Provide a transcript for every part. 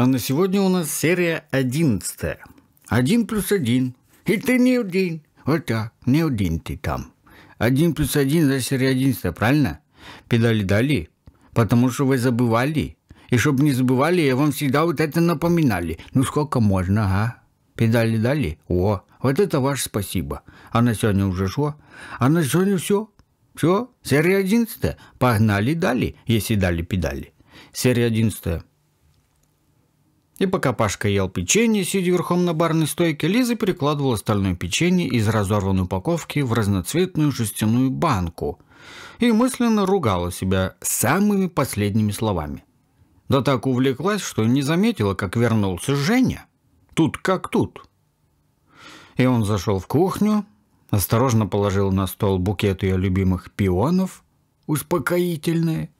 А на сегодня у нас серия одиннадцатая. Один плюс один. И ты не один. Вот так, не один ты там. Один плюс один за серия одиннадцатая, правильно? Педали дали, потому что вы забывали. И чтобы не забывали, я вам всегда вот это напоминали. Ну сколько можно, а? Педали дали? О, вот это ваше спасибо. А на сегодня уже что? А на сегодня все. Все, серия одиннадцатая. Погнали дали, если дали педали. Серия одиннадцатая. И пока Пашка ел печенье, сидя верхом на барной стойке, Лиза перекладывала стальное печенье из разорванной упаковки в разноцветную жестяную банку и мысленно ругала себя самыми последними словами. Да так увлеклась, что не заметила, как вернулся Женя. Тут как тут. И он зашел в кухню, осторожно положил на стол букет ее любимых пионов, успокоительные,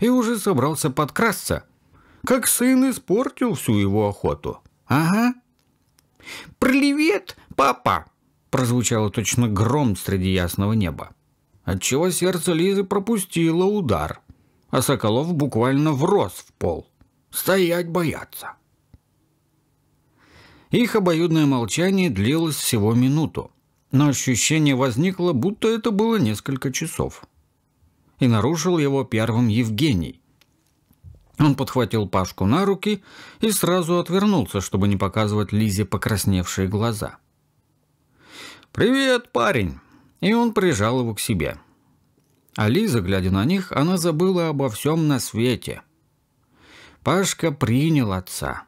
и уже собрался подкрасться – как сын испортил всю его охоту. Ага. «Привет, папа!» прозвучало точно гром среди ясного неба, отчего сердце Лизы пропустило удар, а Соколов буквально врос в пол. Стоять бояться. Их обоюдное молчание длилось всего минуту, но ощущение возникло, будто это было несколько часов. И нарушил его первым Евгений, он подхватил Пашку на руки и сразу отвернулся, чтобы не показывать Лизе покрасневшие глаза. «Привет, парень!» И он прижал его к себе. А Лиза, глядя на них, она забыла обо всем на свете. Пашка принял отца.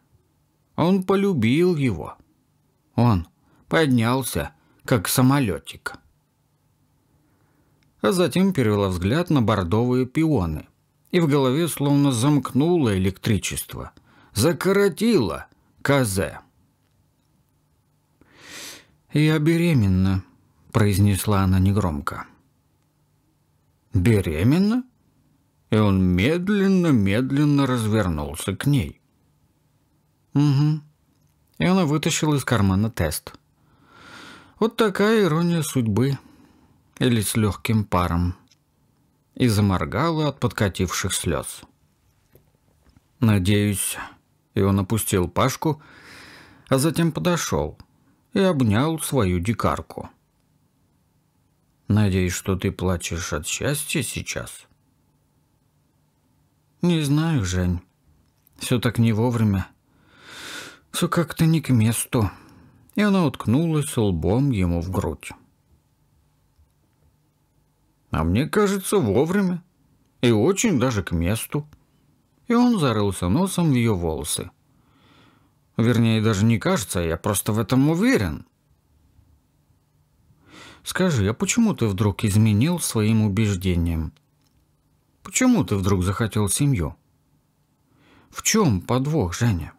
Он полюбил его. Он поднялся, как самолетик. А затем перевела взгляд на бордовые пионы и в голове словно замкнуло электричество. Закоротило Казе. «Я беременна», — произнесла она негромко. «Беременна?» И он медленно-медленно развернулся к ней. «Угу». И она вытащила из кармана тест. «Вот такая ирония судьбы. Или с легким паром» и заморгала от подкативших слез. «Надеюсь...» И он опустил Пашку, а затем подошел и обнял свою дикарку. «Надеюсь, что ты плачешь от счастья сейчас?» «Не знаю, Жень. Все так не вовремя. Все как-то не к месту». И она уткнулась лбом ему в грудь. А мне кажется, вовремя. И очень даже к месту. И он зарылся носом в ее волосы. Вернее, даже не кажется, я просто в этом уверен. Скажи, а почему ты вдруг изменил своим убеждениям? Почему ты вдруг захотел семью? В чем подвох, Женя?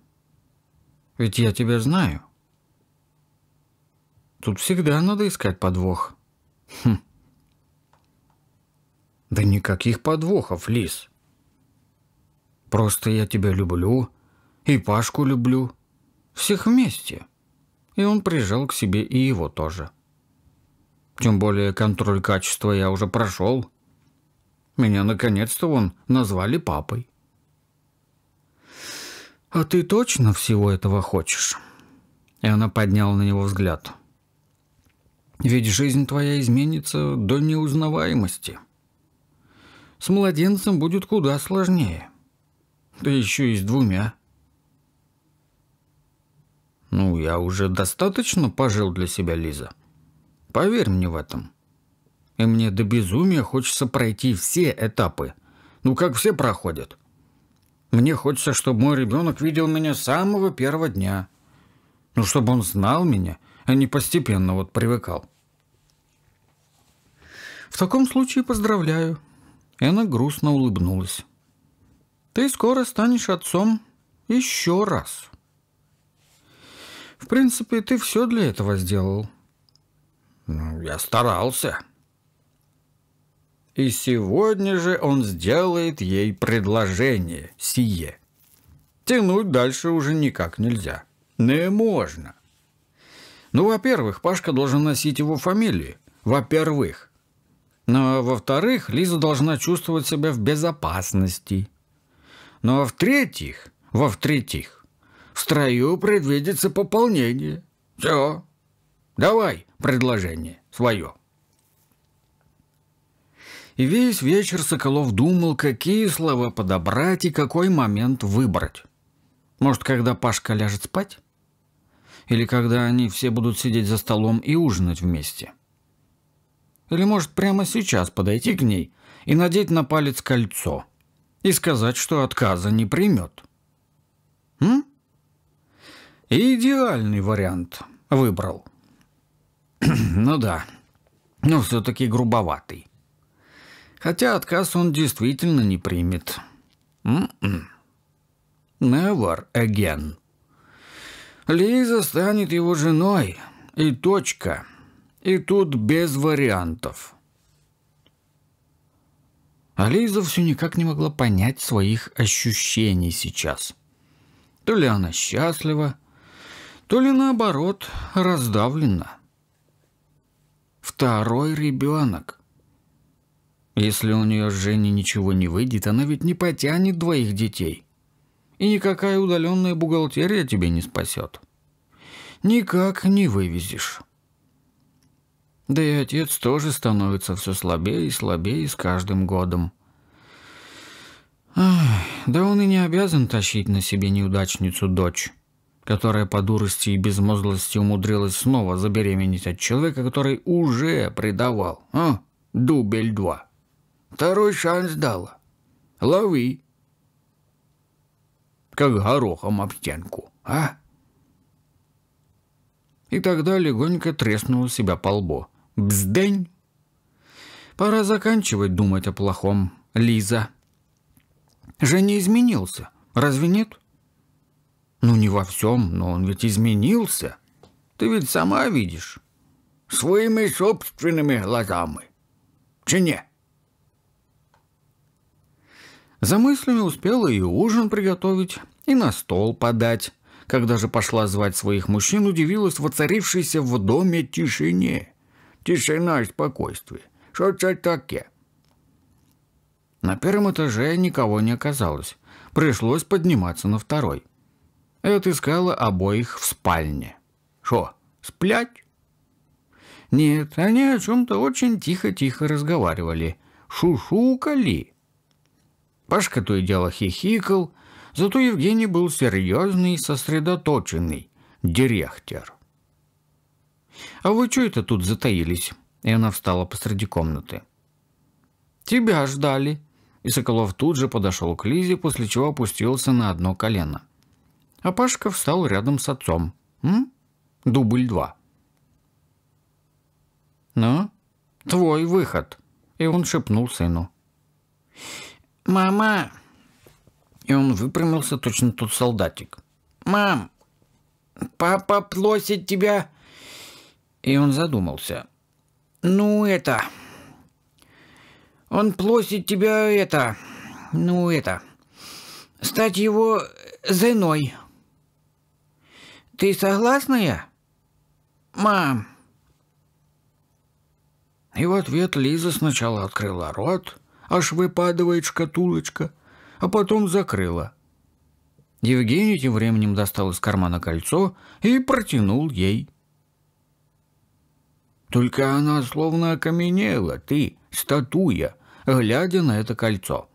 Ведь я тебя знаю. Тут всегда надо искать подвох. Хм. Да никаких подвохов, Лис. Просто я тебя люблю, и Пашку люблю. Всех вместе. И он прижал к себе и его тоже. Тем более контроль качества я уже прошел. Меня наконец-то он назвали папой. «А ты точно всего этого хочешь?» И она подняла на него взгляд. «Ведь жизнь твоя изменится до неузнаваемости». С младенцем будет куда сложнее. Да еще и с двумя. Ну, я уже достаточно пожил для себя, Лиза. Поверь мне в этом. И мне до безумия хочется пройти все этапы. Ну, как все проходят. Мне хочется, чтобы мой ребенок видел меня с самого первого дня. Ну, чтобы он знал меня, а не постепенно вот привыкал. В таком случае поздравляю. Эна грустно улыбнулась. «Ты скоро станешь отцом еще раз». «В принципе, ты все для этого сделал». Ну, «Я старался». «И сегодня же он сделает ей предложение, сие. Тянуть дальше уже никак нельзя. Не можно». «Ну, во-первых, Пашка должен носить его фамилию. Во-первых, но, ну, а во-вторых, Лиза должна чувствовать себя в безопасности. Но, ну, а в-третьих, во-в-третьих, в строю предвидится пополнение. Все. Давай предложение свое. И весь вечер Соколов думал, какие слова подобрать и какой момент выбрать. Может, когда Пашка ляжет спать? Или когда они все будут сидеть за столом и ужинать вместе? — или может прямо сейчас подойти к ней и надеть на палец кольцо и сказать, что отказа не примет. М? Идеальный вариант выбрал. ну да, но все-таки грубоватый. Хотя отказ он действительно не примет. М м-м. -м. Never again. Лиза станет его женой. И точка. И тут без вариантов. А Лиза все никак не могла понять своих ощущений сейчас. То ли она счастлива, то ли наоборот раздавлена. Второй ребенок. Если у нее с Женей ничего не выйдет, она ведь не потянет двоих детей. И никакая удаленная бухгалтерия тебе не спасет. Никак не вывезешь. Да и отец тоже становится все слабее и слабее с каждым годом. Ах, да он и не обязан тащить на себе неудачницу дочь, которая по дурости и безмозглости умудрилась снова забеременеть от человека, который уже предавал. А? Дубель два. Второй шанс дала. Лови. Как горохом об стенку, а? И тогда легонько треснула себя по лбу. Бздень! Пора заканчивать думать о плохом, Лиза. Женя изменился, разве нет? Ну, не во всем, но он ведь изменился. Ты ведь сама видишь. Своими собственными глазами. Чи не? За мыслями успела и ужин приготовить, и на стол подать. Когда же пошла звать своих мужчин, удивилась воцарившейся в доме тишине. Тишина и спокойствие. Что это такое? На первом этаже никого не оказалось. Пришлось подниматься на второй. И отыскала обоих в спальне. Что, сплять? Нет, они о чем-то очень тихо-тихо разговаривали. Шушукали. Пашка то и дело хихикал, зато Евгений был серьезный и сосредоточенный. Директор. «А вы что это тут затаились?» И она встала посреди комнаты. «Тебя ждали!» И Соколов тут же подошел к Лизе, после чего опустился на одно колено. А Пашка встал рядом с отцом. «М? Дубль два». «Ну, твой выход!» И он шепнул сыну. «Мама!» И он выпрямился точно тот солдатик. «Мам, папа просит тебя и он задумался. «Ну, это... Он плосит тебя, это... Ну, это... Стать его зеной. Ты согласна, я? Мам!» И в ответ Лиза сначала открыла рот, аж выпадывает шкатулочка, а потом закрыла. Евгений тем временем достал из кармана кольцо и протянул ей. Только она словно окаменела, ты, статуя, глядя на это кольцо.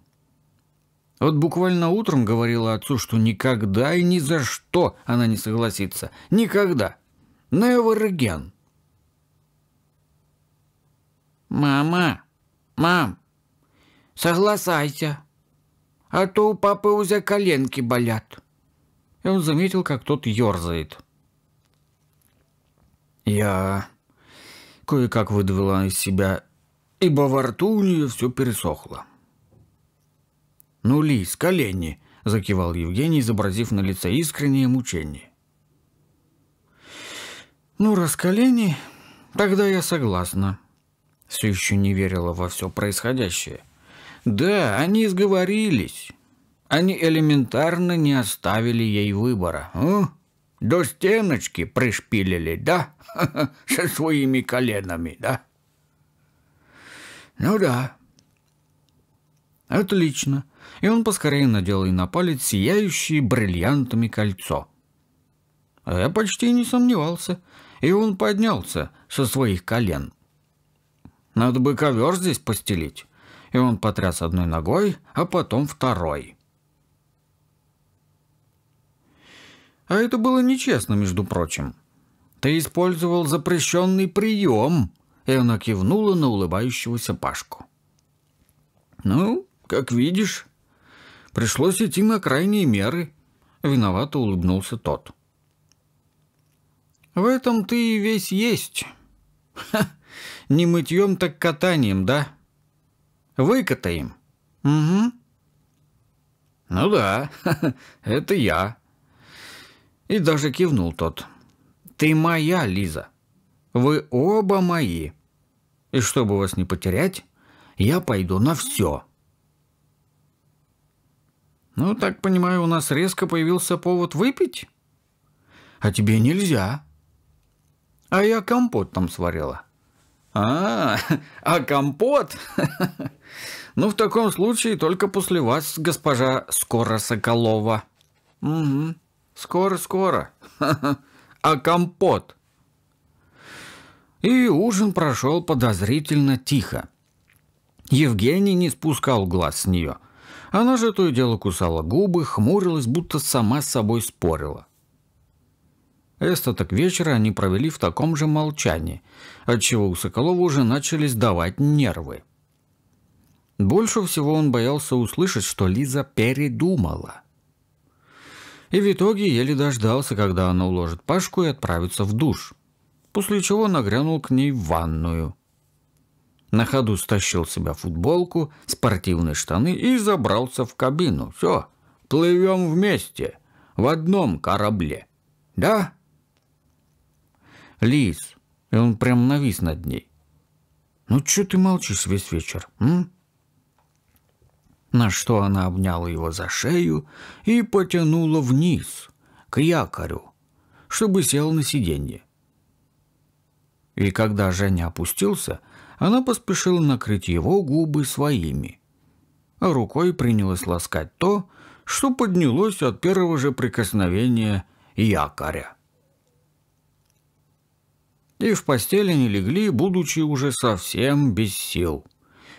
Вот буквально утром говорила отцу, что никогда и ни за что она не согласится. Никогда. Never again. «Мама! Мам! Согласайся, а то у папы уже коленки болят!» И он заметил, как тот ерзает. «Я кое-как выдавила из себя, ибо во рту у нее все пересохло. «Ну, Лис, колени!» — закивал Евгений, изобразив на лице искреннее мучение. «Ну, раз колени, тогда я согласна», — все еще не верила во все происходящее. «Да, они сговорились. Они элементарно не оставили ей выбора. А? До стеночки пришпилили, да? Со своими коленами, да? Ну да. Отлично. И он поскорее надел и на палец сияющее бриллиантами кольцо. А я почти не сомневался. И он поднялся со своих колен. Надо бы ковер здесь постелить. И он потряс одной ногой, а потом второй. А это было нечестно, между прочим. Ты использовал запрещенный прием. И она кивнула на улыбающегося Пашку. Ну, как видишь, пришлось идти на крайние меры. Виновато улыбнулся тот. В этом ты и весь есть. Ха, не мытьем, так катанием, да? Выкатаем. Угу. Ну да, это я. И даже кивнул тот. «Ты моя, Лиза. Вы оба мои. И чтобы вас не потерять, я пойду на все». «Ну, так понимаю, у нас резко появился повод выпить?» «А тебе нельзя». «А я компот там сварила». «А, а компот? Ну, в таком случае только после вас, госпожа Скоро «Угу». Скоро-скоро. А компот? И ужин прошел подозрительно тихо. Евгений не спускал глаз с нее. Она же то и дело кусала губы, хмурилась, будто сама с собой спорила. Эстаток вечера они провели в таком же молчании, отчего у Соколова уже начали сдавать нервы. Больше всего он боялся услышать, что Лиза передумала – и в итоге еле дождался, когда она уложит Пашку и отправится в душ, после чего нагрянул к ней в ванную. На ходу стащил с себя футболку, спортивные штаны и забрался в кабину. Все, плывем вместе, в одном корабле. Да? Лис, и он прям навис над ней. «Ну, что ты молчишь весь вечер, м?» на что она обняла его за шею и потянула вниз, к якорю, чтобы сел на сиденье. И когда Женя опустился, она поспешила накрыть его губы своими, а рукой принялась ласкать то, что поднялось от первого же прикосновения якоря. И в постели не легли, будучи уже совсем без сил,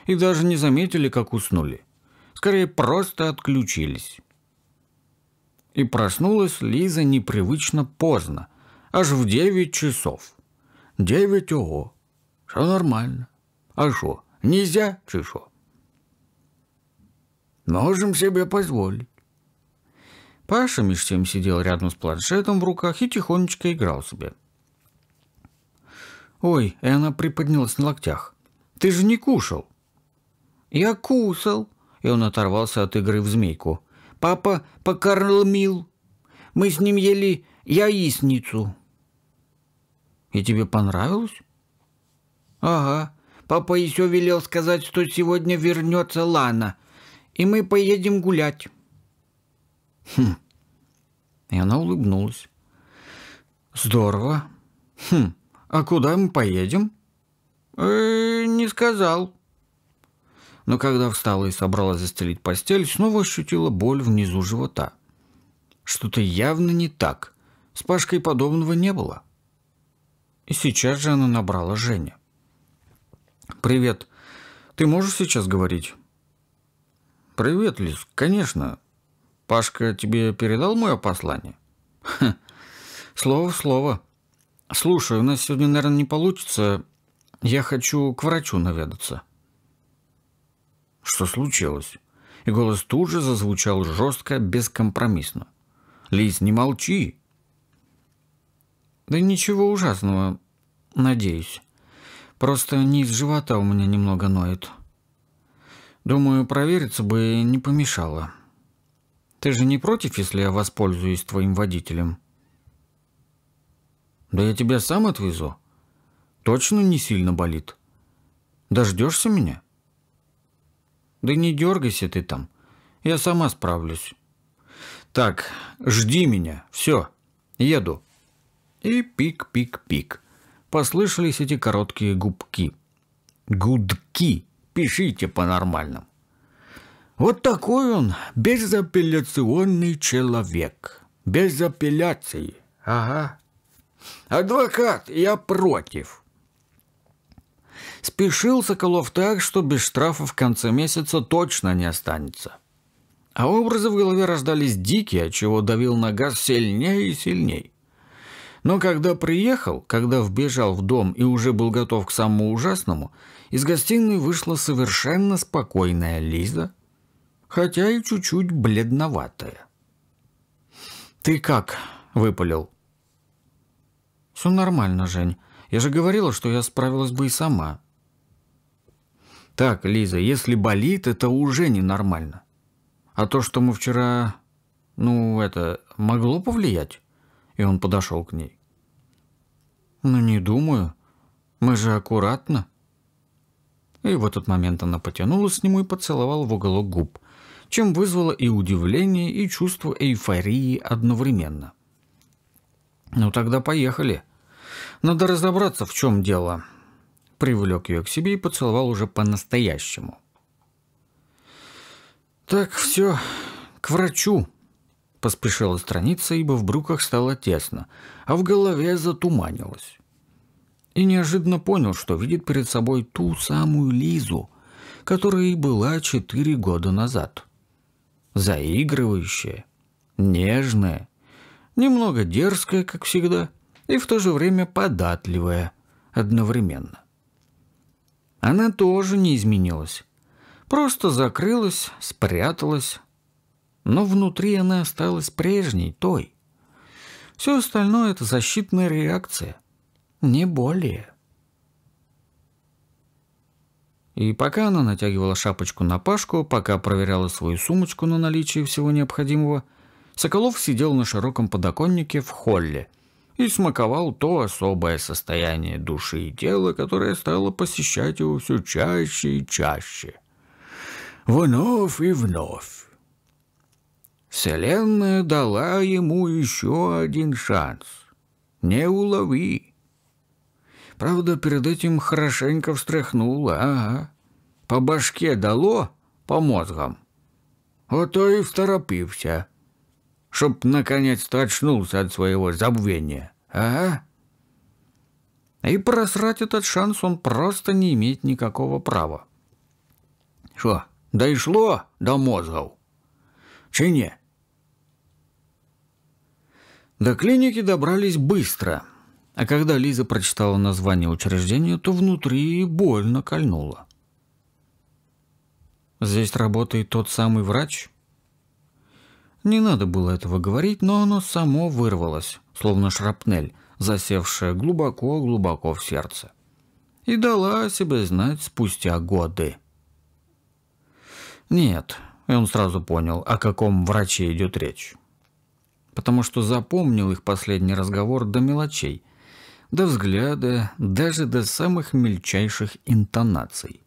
и даже не заметили, как уснули скорее просто отключились. И проснулась Лиза непривычно поздно, аж в девять часов. Девять ого, все нормально. А что, нельзя, чи шо? Можем себе позволить. Паша меж тем сидел рядом с планшетом в руках и тихонечко играл себе. «Ой, и она приподнялась на локтях. Ты же не кушал!» «Я кусал!» и он оторвался от игры в змейку. «Папа покормил. Мы с ним ели яичницу». «И тебе понравилось?» «Ага. Папа еще велел сказать, что сегодня вернется Лана, и мы поедем гулять». «Хм». И она улыбнулась. «Здорово. Хм, а куда мы поедем?» «Э, «Не сказал» но когда встала и собралась застелить постель, снова ощутила боль внизу живота. Что-то явно не так. С Пашкой подобного не было. И сейчас же она набрала Женя. «Привет. Ты можешь сейчас говорить?» «Привет, Лиз. Конечно. Пашка тебе передал мое послание?» Ха. «Хм. Слово в слово. Слушай, у нас сегодня, наверное, не получится. Я хочу к врачу наведаться. Что случилось? И голос тут же зазвучал жестко, бескомпромиссно. «Лис, не молчи!» «Да ничего ужасного, надеюсь. Просто низ живота у меня немного ноет. Думаю, провериться бы не помешало. Ты же не против, если я воспользуюсь твоим водителем?» «Да я тебя сам отвезу. Точно не сильно болит. Дождешься меня?» Да не дергайся ты там. Я сама справлюсь. Так, жди меня. Все, еду. И пик-пик-пик. Послышались эти короткие губки. Гудки. Пишите по-нормальному. Вот такой он, безапелляционный человек. Без апелляции. Ага. Адвокат, я против. Спешил Соколов так, что без штрафа в конце месяца точно не останется. А образы в голове рождались дикие, отчего давил на газ сильнее и сильнее. Но когда приехал, когда вбежал в дом и уже был готов к самому ужасному, из гостиной вышла совершенно спокойная Лиза, хотя и чуть-чуть бледноватая. «Ты как?» — выпалил. «Все нормально, Жень. Я же говорила, что я справилась бы и сама. Так, Лиза, если болит, это уже ненормально. А то, что мы вчера... Ну, это могло повлиять? И он подошел к ней. Ну, не думаю. Мы же аккуратно. И в этот момент она потянулась к нему и поцеловала в уголок губ, чем вызвала и удивление, и чувство эйфории одновременно. «Ну тогда поехали. Надо разобраться, в чем дело привлек ее к себе и поцеловал уже по-настоящему. «Так, все, к врачу!» Поспешила страница, ибо в брюках стало тесно, а в голове затуманилось. И неожиданно понял, что видит перед собой ту самую Лизу, которая и была четыре года назад. Заигрывающая, нежная, немного дерзкая, как всегда, и в то же время податливая одновременно. Она тоже не изменилась. Просто закрылась, спряталась. Но внутри она осталась прежней, той. Все остальное — это защитная реакция. Не более. И пока она натягивала шапочку на пашку, пока проверяла свою сумочку на наличие всего необходимого, Соколов сидел на широком подоконнике в холле — и смаковал то особое состояние души и тела, которое стало посещать его все чаще и чаще. Вновь и вновь. Вселенная дала ему еще один шанс. Не улови. Правда, перед этим хорошенько встряхнула, ага. По башке дало, по мозгам. А то и второпився чтоб наконец-то очнулся от своего забвения. Ага. И просрать этот шанс он просто не имеет никакого права. Что, дійшло до мозгов? Чи не? До клиники добрались быстро. А когда Лиза прочитала название учреждения, то внутри больно кольнуло. «Здесь работает тот самый врач?» Не надо было этого говорить, но оно само вырвалось словно шрапнель, засевшая глубоко-глубоко в сердце. И дала о себе знать спустя годы. Нет, и он сразу понял, о каком враче идет речь. Потому что запомнил их последний разговор до мелочей, до взгляда, даже до самых мельчайших интонаций.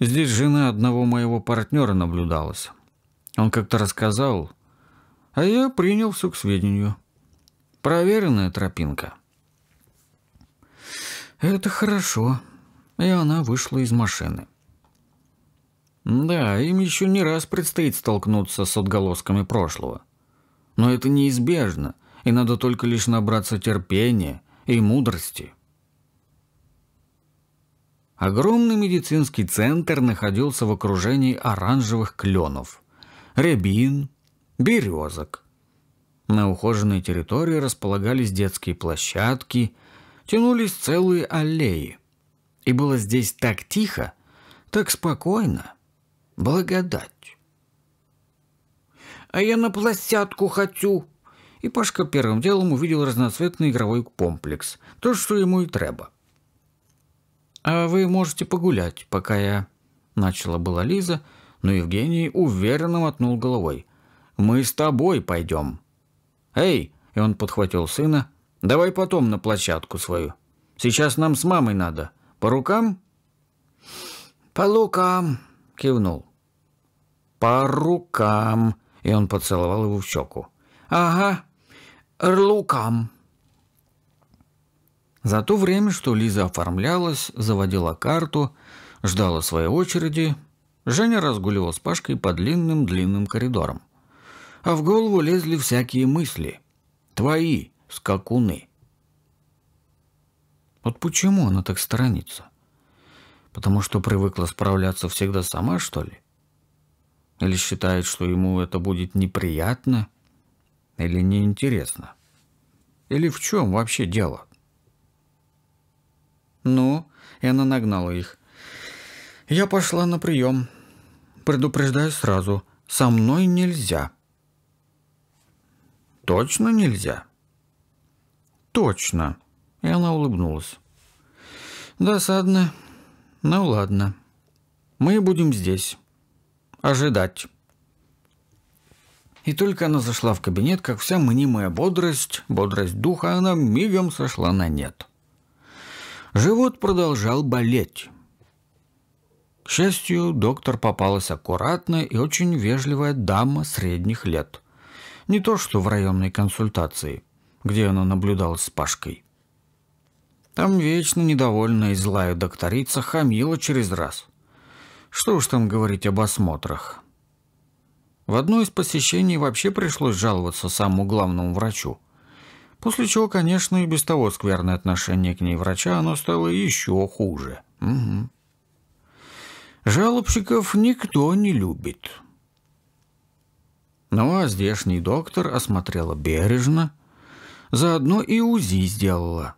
Здесь жена одного моего партнера наблюдалась. Он как-то рассказал, а я принял все к сведению. Проверенная тропинка. Это хорошо. И она вышла из машины. Да, им еще не раз предстоит столкнуться с отголосками прошлого. Но это неизбежно, и надо только лишь набраться терпения и мудрости. Огромный медицинский центр находился в окружении оранжевых кленов. Рябин, березок. На ухоженной территории располагались детские площадки, тянулись целые аллеи. И было здесь так тихо, так спокойно. Благодать. «А я на площадку хочу!» И Пашка первым делом увидел разноцветный игровой комплекс. То, что ему и треба. «А вы можете погулять, пока я...» Начала была Лиза, но Евгений уверенно мотнул головой. Мы с тобой пойдем». «Эй!» – и он подхватил сына. «Давай потом на площадку свою. Сейчас нам с мамой надо. По рукам?» «По рукам, кивнул. «По рукам!» – и он поцеловал его в щеку. «Ага, рукам. За то время, что Лиза оформлялась, заводила карту, ждала своей очереди, Женя разгуливал с Пашкой по длинным-длинным коридорам а в голову лезли всякие мысли. Твои, скакуны. Вот почему она так сторонится? Потому что привыкла справляться всегда сама, что ли? Или считает, что ему это будет неприятно или неинтересно? Или в чем вообще дело? Ну, и она нагнала их. Я пошла на прием. Предупреждаю сразу, со мной нельзя. Точно нельзя? Точно. И она улыбнулась. Досадно. Ну ладно. Мы будем здесь. Ожидать. И только она зашла в кабинет, как вся мнимая бодрость, бодрость духа, она мигом сошла на нет. Живот продолжал болеть. К счастью, доктор попалась аккуратная и очень вежливая дама средних лет. Не то что в районной консультации, где она наблюдала с Пашкой. Там вечно недовольная и злая докторица хамила через раз. Что уж там говорить об осмотрах. В одно из посещений вообще пришлось жаловаться самому главному врачу. После чего, конечно, и без того скверное отношение к ней врача, оно стало еще хуже. Угу. Жалобщиков никто не любит. Но ну, а здешний доктор осмотрела бережно, заодно и УЗИ сделала.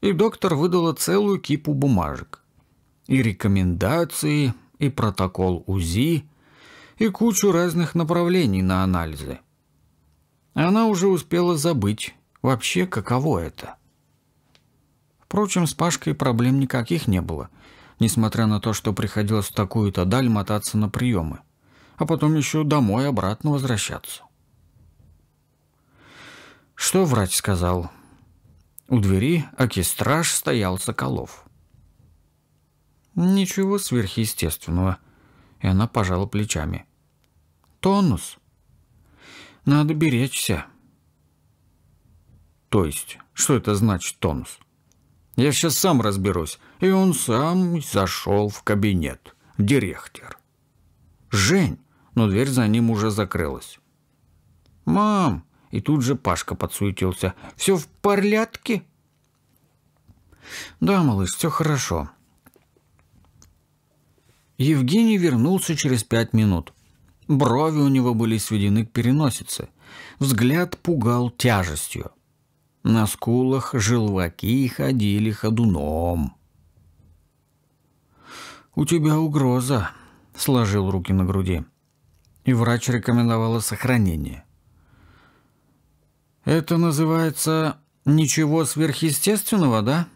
И доктор выдала целую кипу бумажек. И рекомендации, и протокол УЗИ, и кучу разных направлений на анализы. Она уже успела забыть вообще, каково это. Впрочем, с Пашкой проблем никаких не было, несмотря на то, что приходилось в такую-то даль мотаться на приемы а потом еще домой обратно возвращаться. Что врач сказал? У двери окистраж стоял Соколов. Ничего сверхъестественного. И она пожала плечами. Тонус. Надо беречься. То есть, что это значит тонус? Я сейчас сам разберусь. И он сам зашел в кабинет. Директор. Жень, но дверь за ним уже закрылась. «Мам!» – и тут же Пашка подсуетился. «Все в порядке?» «Да, малыш, все хорошо». Евгений вернулся через пять минут. Брови у него были сведены к переносице. Взгляд пугал тяжестью. На скулах желваки ходили ходуном. «У тебя угроза», — сложил руки на груди и врач рекомендовала сохранение. Это называется ничего сверхъестественного, да?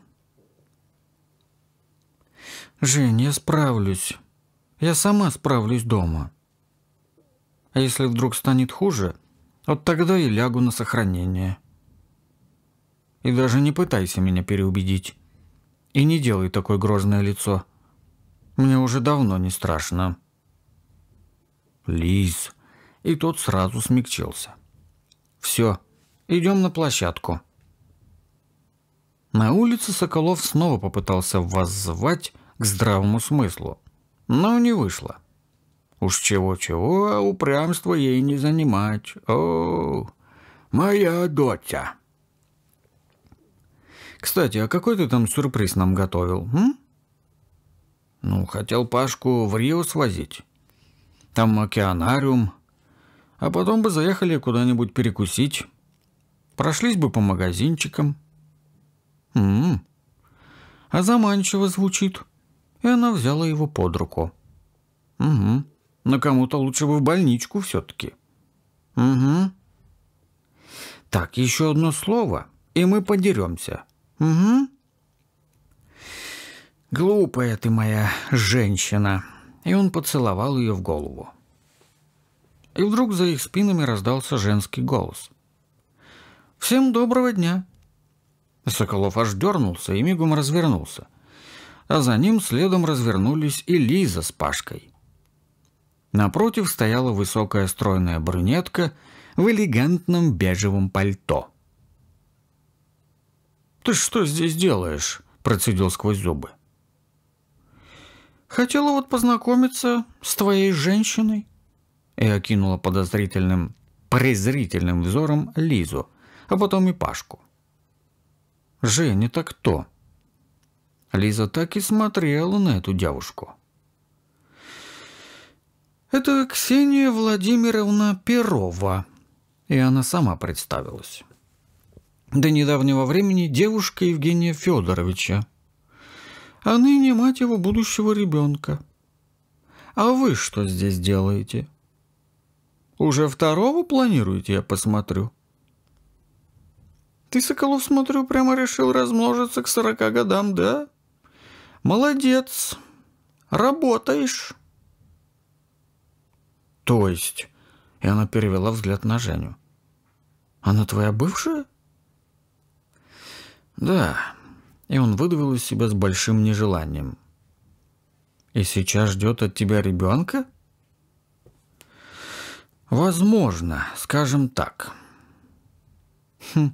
Жень, я справлюсь. Я сама справлюсь дома. А если вдруг станет хуже, вот тогда и лягу на сохранение. И даже не пытайся меня переубедить. И не делай такое грозное лицо. Мне уже давно не страшно. Лис. И тот сразу смягчился. Все, идем на площадку. На улице Соколов снова попытался воззвать к здравому смыслу, но не вышло. Уж чего-чего, а упрямство ей не занимать. О, моя дотя. Кстати, а какой ты там сюрприз нам готовил, м? Ну, хотел Пашку в Рио свозить там океанариум. А потом бы заехали куда-нибудь перекусить. Прошлись бы по магазинчикам. М м-м. -м -м. А заманчиво звучит. И она взяла его под руку. Угу. М-м. Но кому-то лучше бы в больничку все-таки. Угу. М-м. Так, еще одно слово, и мы подеремся. Угу. Глупая ты моя женщина и он поцеловал ее в голову. И вдруг за их спинами раздался женский голос. «Всем доброго дня!» Соколов аж дернулся и мигом развернулся. А за ним следом развернулись и Лиза с Пашкой. Напротив стояла высокая стройная брюнетка в элегантном бежевом пальто. «Ты что здесь делаешь?» – процедил сквозь зубы. Хотела вот познакомиться с твоей женщиной». И окинула подозрительным, презрительным взором Лизу, а потом и Пашку. «Женя, так кто?» Лиза так и смотрела на эту девушку. «Это Ксения Владимировна Перова», и она сама представилась. До недавнего времени девушка Евгения Федоровича, а ныне мать его будущего ребенка. А вы что здесь делаете? Уже второго планируете, я посмотрю. Ты, Соколов, смотрю, прямо решил размножиться к сорока годам, да? Молодец. Работаешь. То есть? И она перевела взгляд на Женю. Она твоя бывшая? Да и он выдавил из себя с большим нежеланием. «И сейчас ждет от тебя ребенка?» «Возможно, скажем так». «Хм,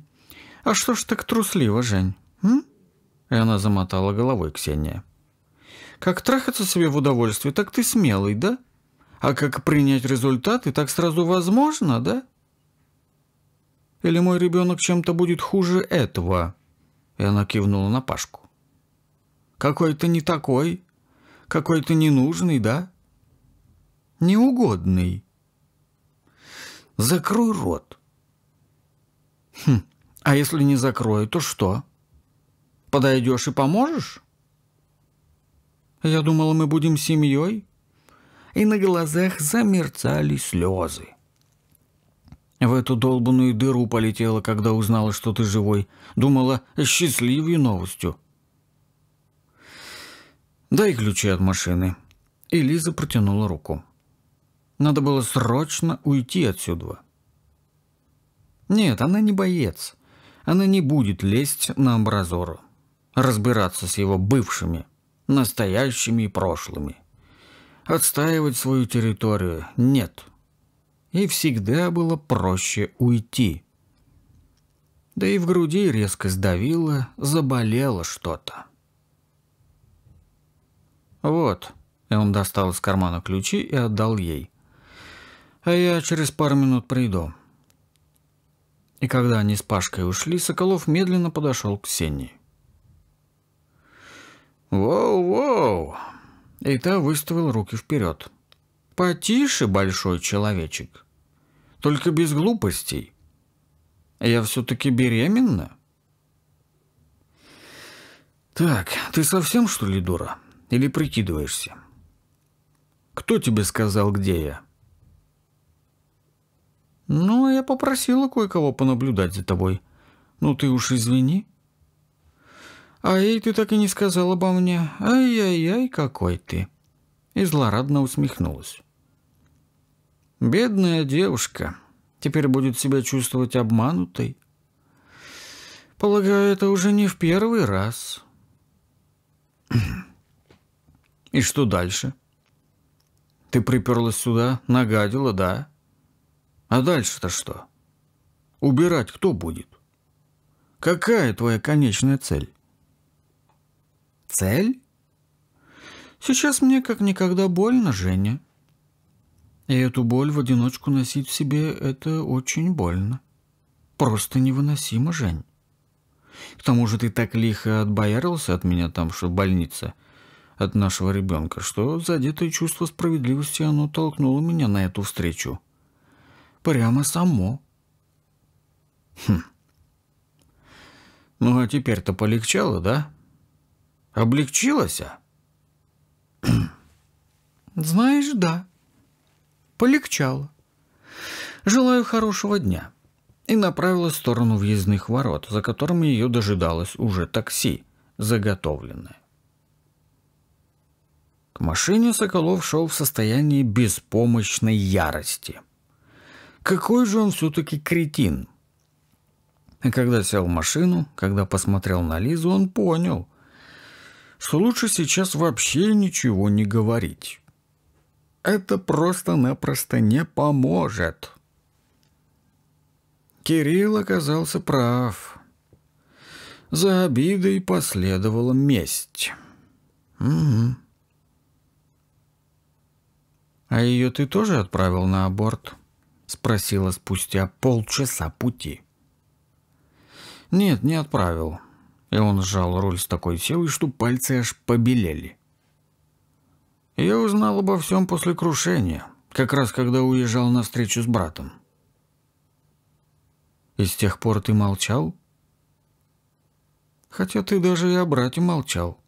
а что ж так трусливо, Жень?» м? И она замотала головой Ксения. «Как трахаться себе в удовольствие, так ты смелый, да? А как принять результаты, так сразу возможно, да? Или мой ребенок чем-то будет хуже этого?» И она кивнула на Пашку. «Какой ты не такой, какой ты ненужный, да?» «Неугодный». «Закрой рот». «Хм, а если не закрою, то что? Подойдешь и поможешь?» «Я думала, мы будем семьей». И на глазах замерцали слезы. В эту долбанную дыру полетела, когда узнала, что ты живой. Думала, счастливой новостью. «Дай ключи от машины». И Лиза протянула руку. Надо было срочно уйти отсюда. Нет, она не боец. Она не будет лезть на амбразору. Разбираться с его бывшими, настоящими и прошлыми. Отстаивать свою территорию – нет и всегда было проще уйти. Да и в груди резко сдавило, заболело что-то. «Вот», — И он достал из кармана ключи и отдал ей. «А я через пару минут приду». И когда они с Пашкой ушли, Соколов медленно подошел к Ксении. «Воу-воу!» И та выставил руки вперед. «Потише, большой человечек. Только без глупостей. Я все-таки беременна». «Так, ты совсем, что ли, дура? Или прикидываешься?» «Кто тебе сказал, где я?» «Ну, я попросила кое-кого понаблюдать за тобой. Ну, ты уж извини». «А ей ты так и не сказал обо мне. Ай-яй-яй, какой ты!» И злорадно усмехнулась. Бедная девушка теперь будет себя чувствовать обманутой. Полагаю, это уже не в первый раз. И что дальше? Ты приперлась сюда, нагадила, да? А дальше-то что? Убирать кто будет? Какая твоя конечная цель? Цель? Сейчас мне как никогда больно, Женя. И эту боль в одиночку носить в себе – это очень больно. Просто невыносимо, Жень. К тому же ты так лихо отбоярился от меня там, что в больнице, от нашего ребенка, что задетое чувство справедливости оно толкнуло меня на эту встречу. Прямо само. Хм. Ну а теперь-то полегчало, да? Облегчилось, а? Знаешь, да. Полегчало. «Желаю хорошего дня» и направилась в сторону въездных ворот, за которыми ее дожидалось уже такси, заготовленное. К машине Соколов шел в состоянии беспомощной ярости. Какой же он все-таки кретин! И когда сел в машину, когда посмотрел на Лизу, он понял, что лучше сейчас вообще ничего не говорить это просто-напросто не поможет. Кирилл оказался прав. За обидой последовала месть. Угу. «А ее ты тоже отправил на аборт?» — спросила спустя полчаса пути. «Нет, не отправил». И он сжал руль с такой силой, что пальцы аж побелели. Я узнал обо всем после крушения, как раз когда уезжал на встречу с братом. И с тех пор ты молчал? Хотя ты даже и о брате молчал.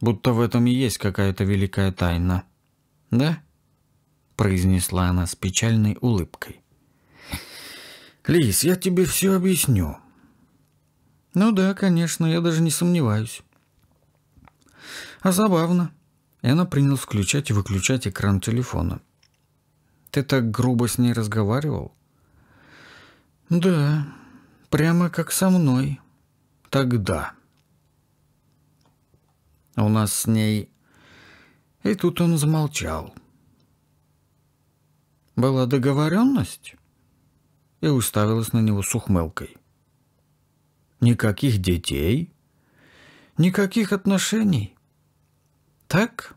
Будто в этом и есть какая-то великая тайна. Да? Произнесла она с печальной улыбкой. Лис, я тебе все объясню. Ну да, конечно, я даже не сомневаюсь. А забавно, и она принялась включать и выключать экран телефона. «Ты так грубо с ней разговаривал?» «Да, прямо как со мной. Тогда». «А «У нас с ней...» И тут он замолчал. «Была договоренность?» И уставилась на него с ухмылкой. «Никаких детей?» «Никаких отношений?» так?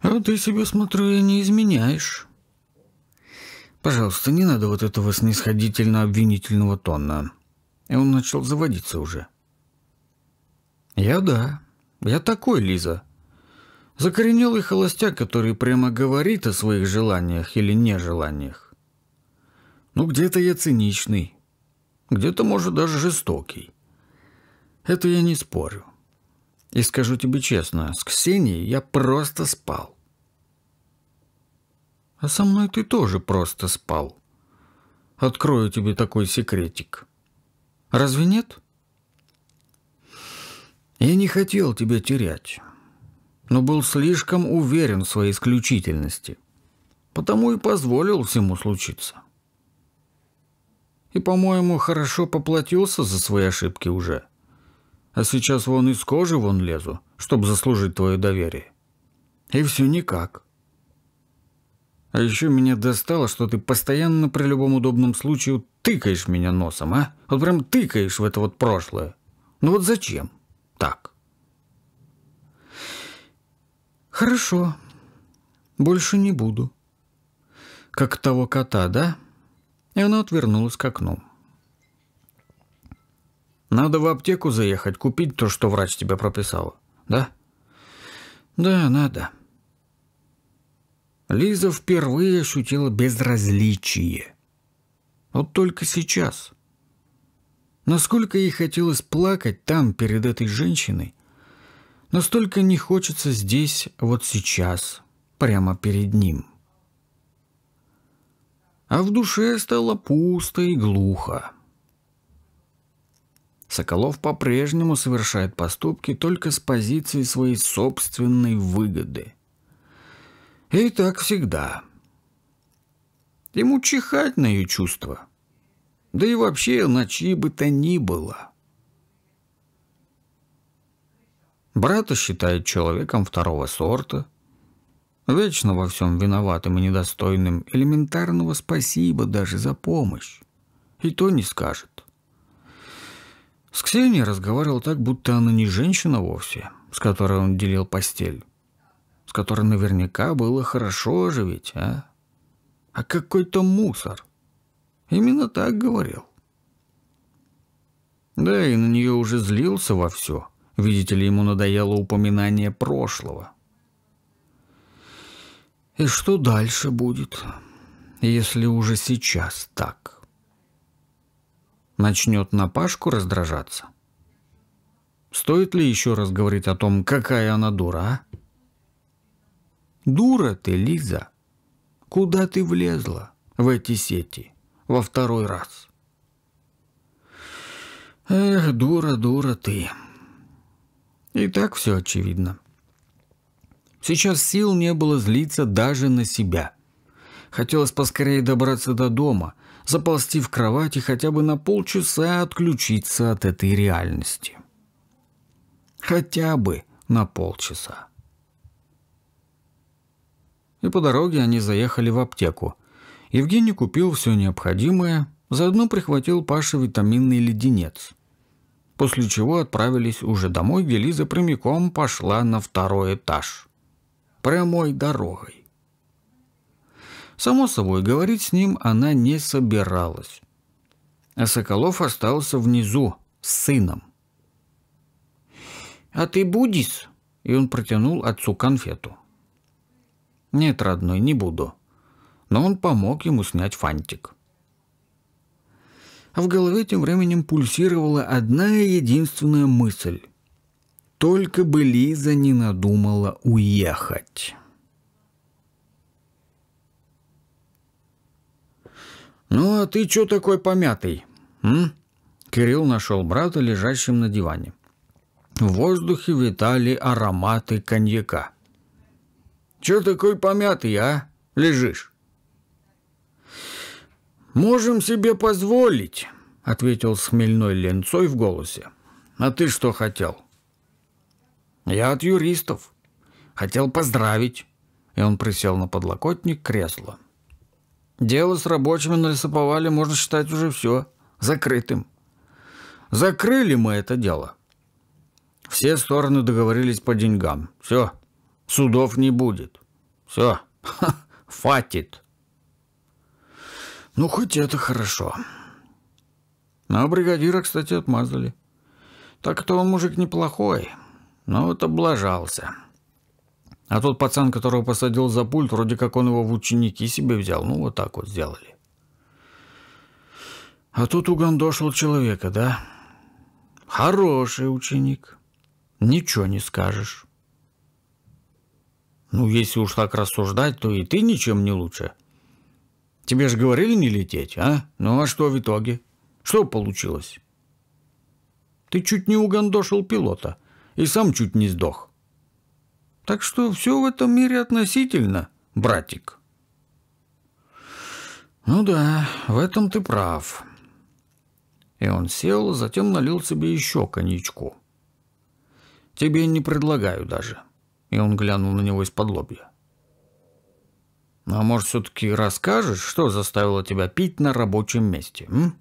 А ты себе, смотрю, и не изменяешь. Пожалуйста, не надо вот этого снисходительно-обвинительного тона. И он начал заводиться уже. Я да. Я такой, Лиза. Закоренелый холостяк, который прямо говорит о своих желаниях или нежеланиях. Ну, где-то я циничный. Где-то, может, даже жестокий. Это я не спорю. И скажу тебе честно, с Ксенией я просто спал. А со мной ты тоже просто спал. Открою тебе такой секретик. Разве нет? Я не хотел тебя терять, но был слишком уверен в своей исключительности, потому и позволил всему случиться. И, по-моему, хорошо поплатился за свои ошибки уже. — а сейчас вон из кожи вон лезу, чтобы заслужить твое доверие. И все никак. А еще меня достало, что ты постоянно при любом удобном случае тыкаешь меня носом, а? Вот прям тыкаешь в это вот прошлое. Ну вот зачем так? Хорошо, больше не буду. Как того кота, да? И она отвернулась к окну. Надо в аптеку заехать, купить то, что врач тебе прописал. Да? Да, надо. Лиза впервые ощутила безразличие. Вот только сейчас. Насколько ей хотелось плакать там, перед этой женщиной, настолько не хочется здесь, вот сейчас, прямо перед ним. А в душе стало пусто и глухо. Соколов по-прежнему совершает поступки только с позиции своей собственной выгоды. И так всегда. Ему чихать на ее чувства. Да и вообще на чьи бы то ни было. Брата считает человеком второго сорта, вечно во всем виноватым и недостойным элементарного спасибо даже за помощь. И то не скажет. С Ксенией разговаривал так, будто она не женщина вовсе, с которой он делил постель, с которой наверняка было хорошо же а? А какой-то мусор. Именно так говорил. Да, и на нее уже злился во все. Видите ли, ему надоело упоминание прошлого. И что дальше будет, если уже сейчас так? начнет на Пашку раздражаться. Стоит ли еще раз говорить о том, какая она дура, а? Дура ты, Лиза. Куда ты влезла в эти сети во второй раз? Эх, дура, дура ты. И так все очевидно. Сейчас сил не было злиться даже на себя. Хотелось поскорее добраться до дома – заползти в кровать и хотя бы на полчаса отключиться от этой реальности. Хотя бы на полчаса. И по дороге они заехали в аптеку. Евгений купил все необходимое, заодно прихватил Паше витаминный леденец. После чего отправились уже домой, где Лиза прямиком пошла на второй этаж. Прямой дорогой. Само собой, говорить с ним она не собиралась. А Соколов остался внизу, с сыном. «А ты будешь?» И он протянул отцу конфету. «Нет, родной, не буду». Но он помог ему снять фантик. А в голове тем временем пульсировала одна единственная мысль. Только бы Лиза не надумала уехать. «Ну, а ты чё такой помятый, м?» Кирилл нашел брата, лежащим на диване. В воздухе витали ароматы коньяка. «Чё такой помятый, а? Лежишь?» «Можем себе позволить», — ответил с хмельной ленцой в голосе. «А ты что хотел?» «Я от юристов. Хотел поздравить». И он присел на подлокотник кресла. Дело с рабочими на лесоповале можно считать уже все закрытым. Закрыли мы это дело. Все стороны договорились по деньгам. Все, судов не будет. Все, хватит. Ну, хоть это хорошо. А бригадира, кстати, отмазали. Так-то он мужик неплохой, но вот облажался. — а тот пацан, которого посадил за пульт, вроде как он его в ученики себе взял. Ну, вот так вот сделали. А тут угандошил человека, да? Хороший ученик. Ничего не скажешь. Ну, если уж так рассуждать, то и ты ничем не лучше. Тебе же говорили не лететь, а? Ну, а что в итоге? Что получилось? Ты чуть не угандошил пилота и сам чуть не сдох. Так что все в этом мире относительно, братик. Ну да, в этом ты прав. И он сел, затем налил себе еще коньячку. Тебе не предлагаю даже. И он глянул на него из-под лобья. А может, все-таки расскажешь, что заставило тебя пить на рабочем месте, м?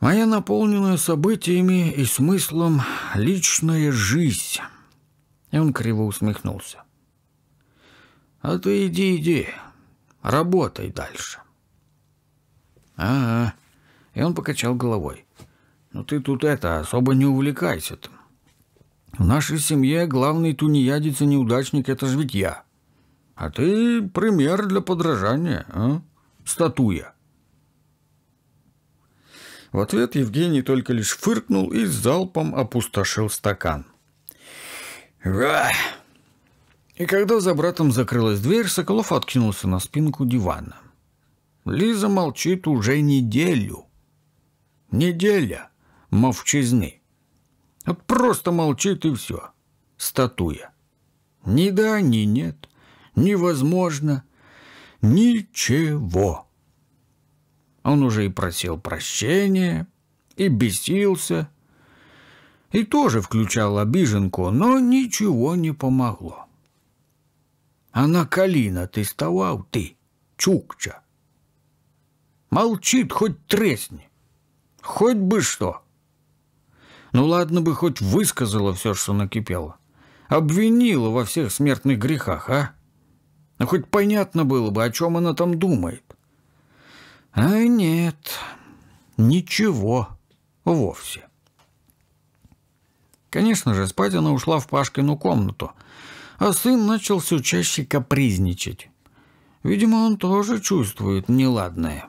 Моя а наполненная событиями и смыслом личная жизнь. И он криво усмехнулся. А ты иди, иди, работай дальше. Ага. И он покачал головой. Ну ты тут это, особо не увлекайся там. В нашей семье главный тунеядец и неудачник — это ж ведь я. А ты пример для подражания, а? Статуя. В ответ Евгений только лишь фыркнул и залпом опустошил стакан. «Ра!» И когда за братом закрылась дверь, Соколов откинулся на спинку дивана. Лиза молчит уже неделю. Неделя мовчизны. Вот просто молчит и все. Статуя. Ни да, ни нет. Невозможно. Ничего. Он уже и просил прощения, и бесился, и тоже включал обиженку, но ничего не помогло. Она а калина ты вставал, ты, чукча. Молчит, хоть тресни, хоть бы что. Ну ладно бы хоть высказала все, что накипело. Обвинила во всех смертных грехах, а? Ну хоть понятно было бы, о чем она там думает. А нет, ничего вовсе. Конечно же, спать она ушла в Пашкину комнату, а сын начал все чаще капризничать. Видимо, он тоже чувствует неладное.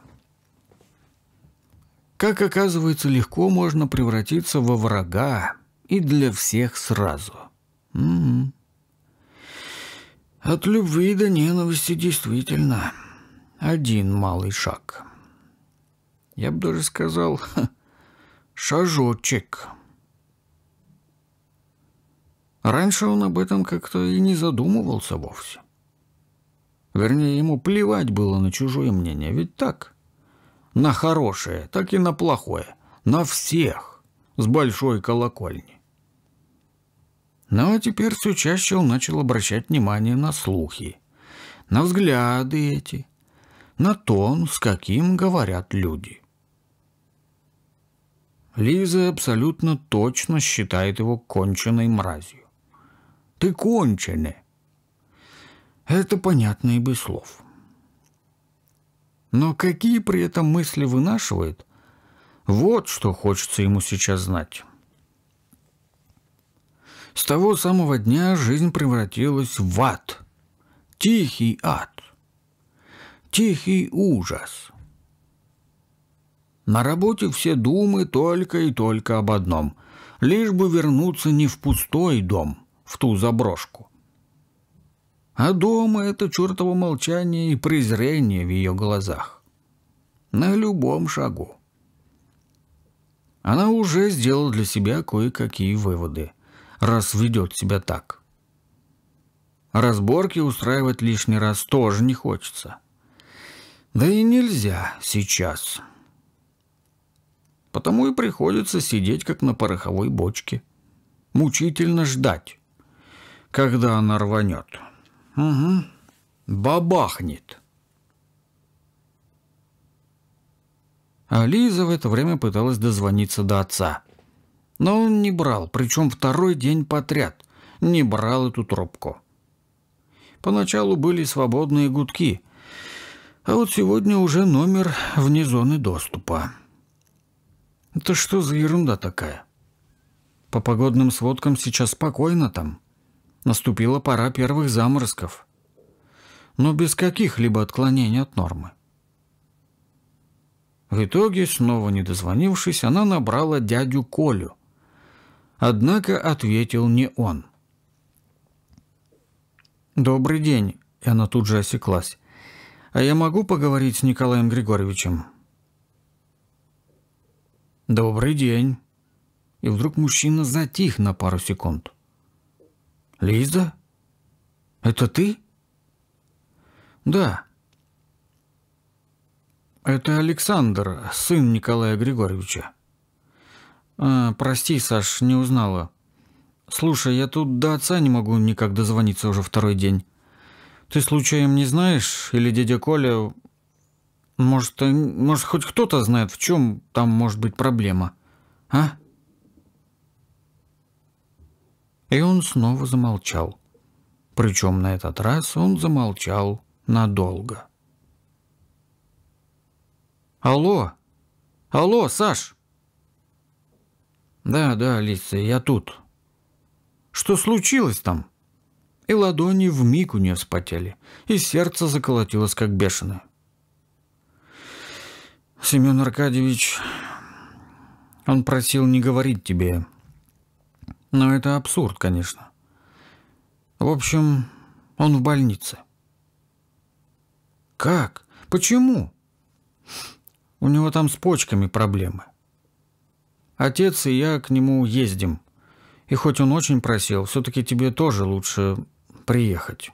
Как оказывается, легко можно превратиться во врага и для всех сразу. Угу. От любви до ненависти действительно один малый шаг. Я бы даже сказал, ха, шажочек. Раньше он об этом как-то и не задумывался вовсе. Вернее, ему плевать было на чужое мнение, ведь так? На хорошее, так и на плохое, на всех, с большой колокольни. Но ну, а теперь все чаще он начал обращать внимание на слухи, на взгляды эти, на тон, с каким говорят люди. Лиза абсолютно точно считает его конченной мразью. «Ты конченый!» Это понятно и без слов. Но какие при этом мысли вынашивает, вот что хочется ему сейчас знать. С того самого дня жизнь превратилась в ад. Тихий ад. Тихий ужас. На работе все думы только и только об одном – лишь бы вернуться не в пустой дом, в ту заброшку. А дома это чертово молчание и презрение в ее глазах. На любом шагу. Она уже сделала для себя кое-какие выводы, раз ведет себя так. Разборки устраивать лишний раз тоже не хочется. Да и нельзя сейчас. Потому и приходится сидеть, как на пороховой бочке. Мучительно ждать, когда она рванет. Угу. Бабахнет. А Лиза в это время пыталась дозвониться до отца. Но он не брал, причем второй день подряд не брал эту трубку. Поначалу были свободные гудки, а вот сегодня уже номер вне зоны доступа. Это что за ерунда такая? По погодным сводкам сейчас спокойно там. Наступила пора первых заморозков. Но без каких-либо отклонений от нормы. В итоге, снова не дозвонившись, она набрала дядю Колю. Однако ответил не он. «Добрый день», — и она тут же осеклась. «А я могу поговорить с Николаем Григорьевичем?» «Добрый день!» И вдруг мужчина затих на пару секунд. «Лиза? Это ты?» «Да. Это Александр, сын Николая Григорьевича». А, «Прости, Саш, не узнала. Слушай, я тут до отца не могу никак дозвониться уже второй день. Ты случаем не знаешь, или дядя Коля, может, э, может хоть кто-то знает, в чем там может быть проблема, а? И он снова замолчал. Причем на этот раз он замолчал надолго. «Алло! Алло, Саш!» «Да, да, Лиса, я тут». «Что случилось там?» И ладони в миг у нее вспотели, и сердце заколотилось, как бешеное. Семен Аркадьевич, он просил не говорить тебе. Но это абсурд, конечно. В общем, он в больнице. Как? Почему? У него там с почками проблемы. Отец и я к нему ездим. И хоть он очень просил, все-таки тебе тоже лучше приехать.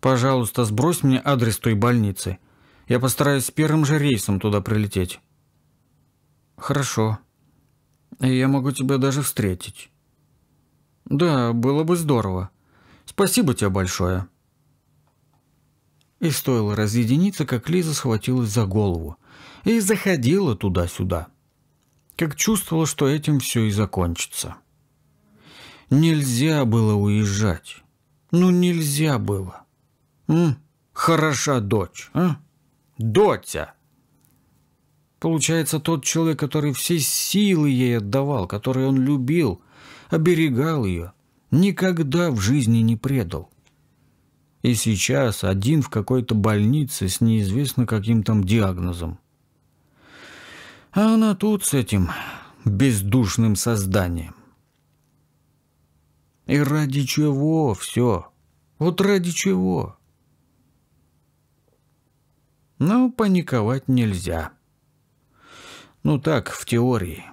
Пожалуйста, сбрось мне адрес той больницы. Я постараюсь первым же рейсом туда прилететь. Хорошо. Я могу тебя даже встретить. Да, было бы здорово. Спасибо тебе большое. И стоило разъединиться, как Лиза схватилась за голову и заходила туда-сюда. Как чувствовала, что этим все и закончится. Нельзя было уезжать. Ну нельзя было. Хороша дочь, а? Дотя! Получается, тот человек, который все силы ей отдавал, который он любил, оберегал ее, никогда в жизни не предал. И сейчас один в какой-то больнице с неизвестно каким там диагнозом. А она тут с этим бездушным созданием. И ради чего все? Вот ради чего? Но паниковать нельзя. Ну так, в теории.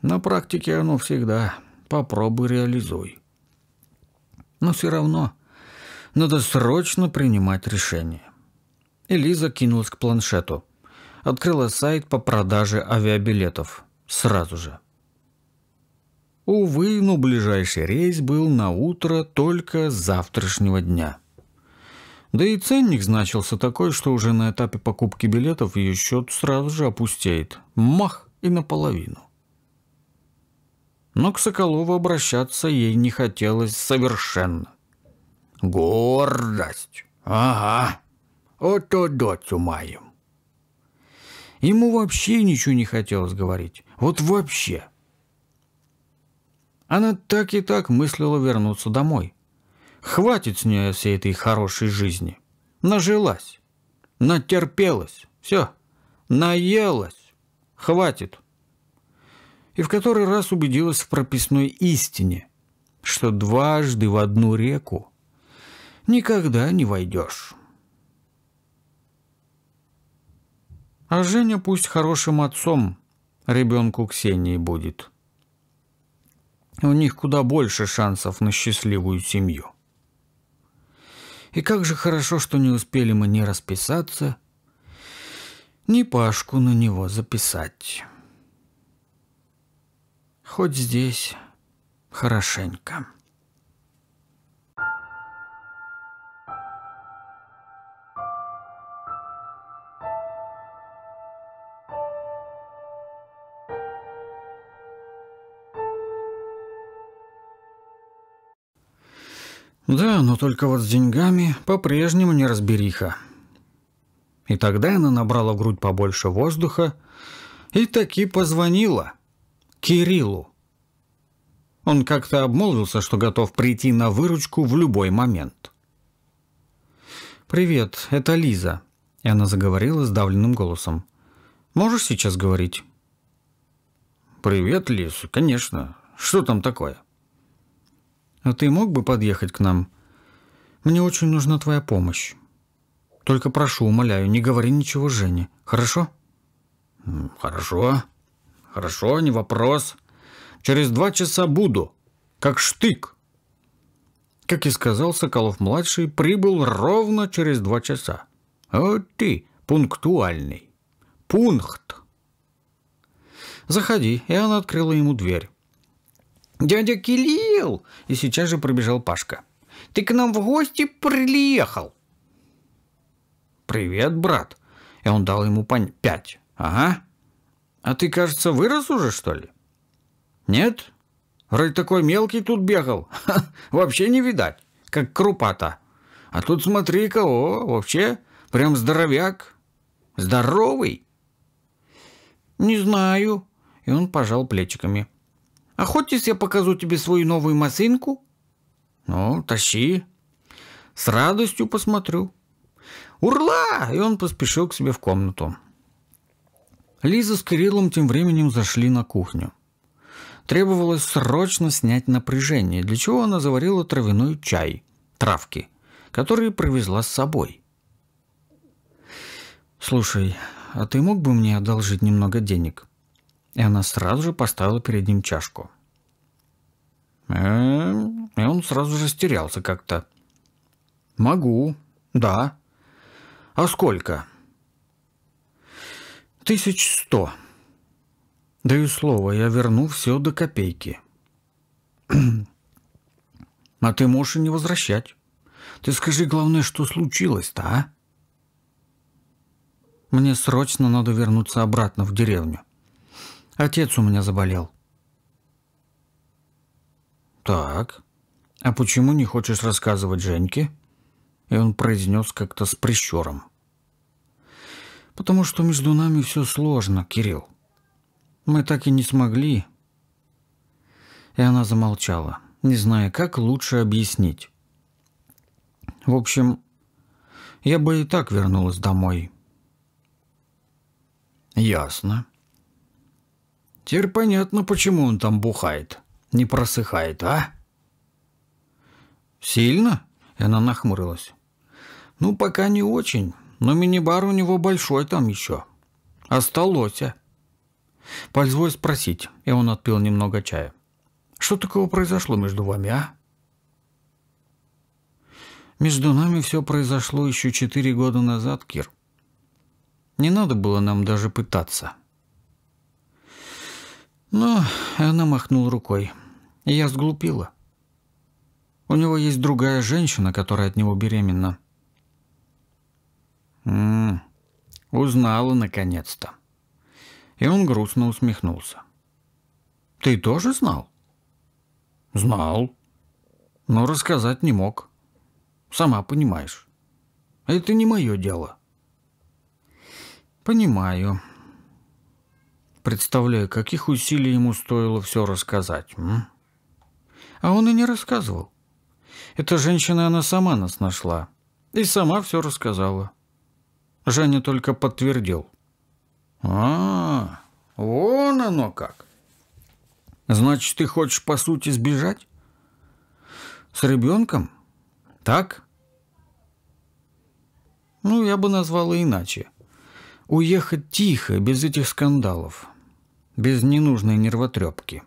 На практике оно всегда. Попробуй реализуй. Но все равно надо срочно принимать решение. Элиза кинулась к планшету. Открыла сайт по продаже авиабилетов. Сразу же. Увы, но ну, ближайший рейс был на утро только завтрашнего дня. Да и ценник значился такой, что уже на этапе покупки билетов ее счет сразу же опустеет. Мах и наполовину. Но к Соколову обращаться ей не хотелось совершенно. Гордость. Ага. Ото дотю маем. Ему вообще ничего не хотелось говорить. Вот вообще. Она так и так мыслила вернуться домой. Хватит с нее всей этой хорошей жизни. Нажилась, натерпелась, все, наелась, хватит. И в который раз убедилась в прописной истине, что дважды в одну реку никогда не войдешь. А Женя пусть хорошим отцом ребенку Ксении будет. У них куда больше шансов на счастливую семью. И как же хорошо, что не успели мы не расписаться, ни Пашку на него записать. Хоть здесь хорошенько. Да, но только вот с деньгами по-прежнему не разбериха. И тогда она набрала в грудь побольше воздуха и таки позвонила Кириллу. Он как-то обмолвился, что готов прийти на выручку в любой момент. «Привет, это Лиза», — и она заговорила сдавленным голосом. «Можешь сейчас говорить?» «Привет, Лиз, конечно. Что там такое?» А ты мог бы подъехать к нам? Мне очень нужна твоя помощь. Только прошу, умоляю, не говори ничего Жене, хорошо? Хорошо. Хорошо, не вопрос. Через два часа буду, как штык. Как и сказал Соколов-младший, прибыл ровно через два часа. Вот ты, пунктуальный. Пункт. Заходи, и она открыла ему дверь. «Дядя Кирилл!» И сейчас же пробежал Пашка. «Ты к нам в гости приехал!» «Привет, брат!» И он дал ему пон... пять. «Ага. А ты, кажется, вырос уже, что ли?» «Нет? Вроде такой мелкий тут бегал. Ха, вообще не видать, как крупата. А тут смотри-ка, о, вообще прям здоровяк. Здоровый!» «Не знаю». И он пожал плечиками. А хочешь, я покажу тебе свою новую машинку? Ну, тащи. С радостью посмотрю. Урла! И он поспешил к себе в комнату. Лиза с Кириллом тем временем зашли на кухню. Требовалось срочно снять напряжение, для чего она заварила травяной чай, травки, которые привезла с собой. «Слушай, а ты мог бы мне одолжить немного денег?» и она сразу же поставила перед ним чашку. Эм, и он сразу же стерялся как-то. «Могу, да. А сколько?» «Тысяч сто. Даю слово, я верну все до копейки». «А ты можешь и не возвращать. Ты скажи, главное, что случилось-то, а?» «Мне срочно надо вернуться обратно в деревню. Отец у меня заболел. Так. А почему не хочешь рассказывать Женьке? И он произнес как-то с прищуром. Потому что между нами все сложно, Кирилл. Мы так и не смогли. И она замолчала, не зная, как лучше объяснить. В общем, я бы и так вернулась домой. Ясно. Теперь понятно, почему он там бухает. Не просыхает, а? Сильно? И она нахмурилась. Ну, пока не очень, но мини-бар у него большой там еще. Осталось. А? Позволь спросить, и он отпил немного чая. Что такого произошло между вами, а? Между нами все произошло еще четыре года назад, Кир. Не надо было нам даже пытаться. Но она махнула рукой. Я сглупила. У него есть другая женщина, которая от него беременна. М м-м, -м, узнала наконец-то. И он грустно усмехнулся. Ты тоже знал? Знал. Но рассказать не мог. Сама понимаешь. Это не мое дело. Понимаю. Представляю, каких усилий ему стоило все рассказать. М? А он и не рассказывал. Эта женщина, она сама нас нашла. И сама все рассказала. Женя только подтвердил. А, -а, -а вон оно как. Значит, ты хочешь, по сути, сбежать? С ребенком? Так? Ну, я бы назвала иначе. Уехать тихо, без этих скандалов без ненужной нервотрепки.